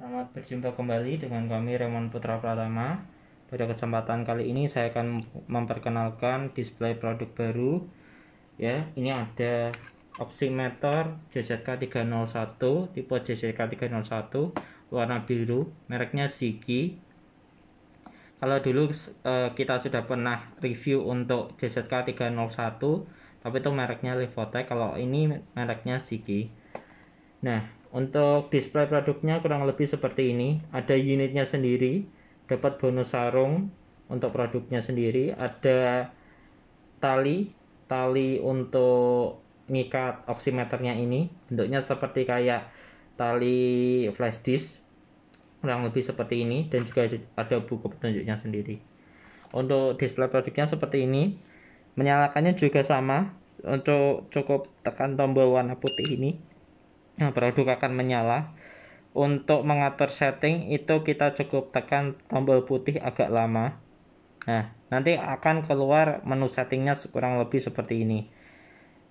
Selamat berjumpa kembali dengan kami Remon Putra Pratama. Pada kesempatan kali ini saya akan memperkenalkan display produk baru. Ya, ini ada oximeter JZK301 tipe JZK301 warna biru, mereknya Ziki. Kalau dulu eh, kita sudah pernah review untuk JZK301, tapi itu mereknya Levotech. Kalau ini mereknya Ziki. Nah, untuk display produknya kurang lebih seperti ini. Ada unitnya sendiri, dapat bonus sarung untuk produknya sendiri, ada tali, tali untuk ngikat oximeternya ini. Bentuknya seperti kayak tali flash disk, kurang lebih seperti ini, dan juga ada buku petunjuknya sendiri. Untuk display produknya seperti ini, menyalakannya juga sama, untuk cukup tekan tombol warna putih ini Nah, produk akan menyala untuk mengatur setting itu kita cukup tekan tombol putih agak lama nah nanti akan keluar menu settingnya kurang lebih seperti ini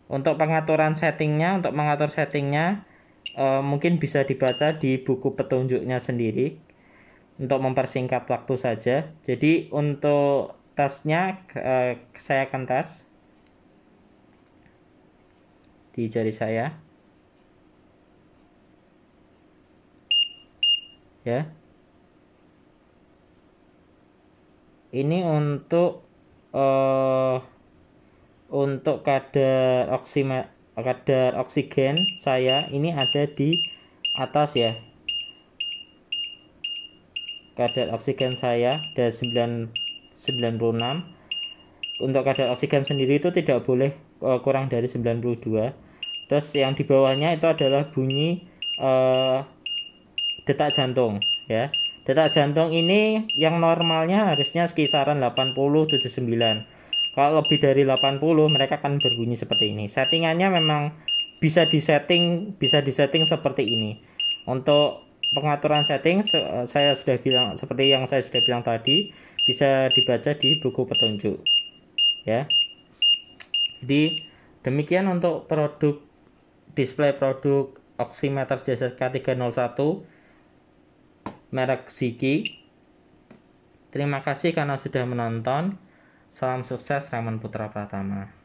untuk pengaturan settingnya untuk mengatur settingnya eh, mungkin bisa dibaca di buku petunjuknya sendiri untuk mempersingkat waktu saja jadi untuk tesnya eh, saya akan tes di jari saya ya ini untuk uh, untuk kadar oksima, kadar oksigen saya ini ada di atas ya kadar oksigen saya ada 9, 96 untuk kadar oksigen sendiri itu tidak boleh uh, kurang dari 92 terus yang di bawahnya itu adalah bunyi uh, detak jantung ya. Detak jantung ini yang normalnya harusnya kisaran 80 79. Kalau lebih dari 80 mereka akan berbunyi seperti ini. Settingannya memang bisa disetting bisa disetting seperti ini. Untuk pengaturan setting saya sudah bilang seperti yang saya sudah bilang tadi bisa dibaca di buku petunjuk. Ya. Jadi demikian untuk produk display produk oximeter JZK301 merek Ziki. Terima kasih karena sudah menonton. Salam sukses Raman Putra Pratama.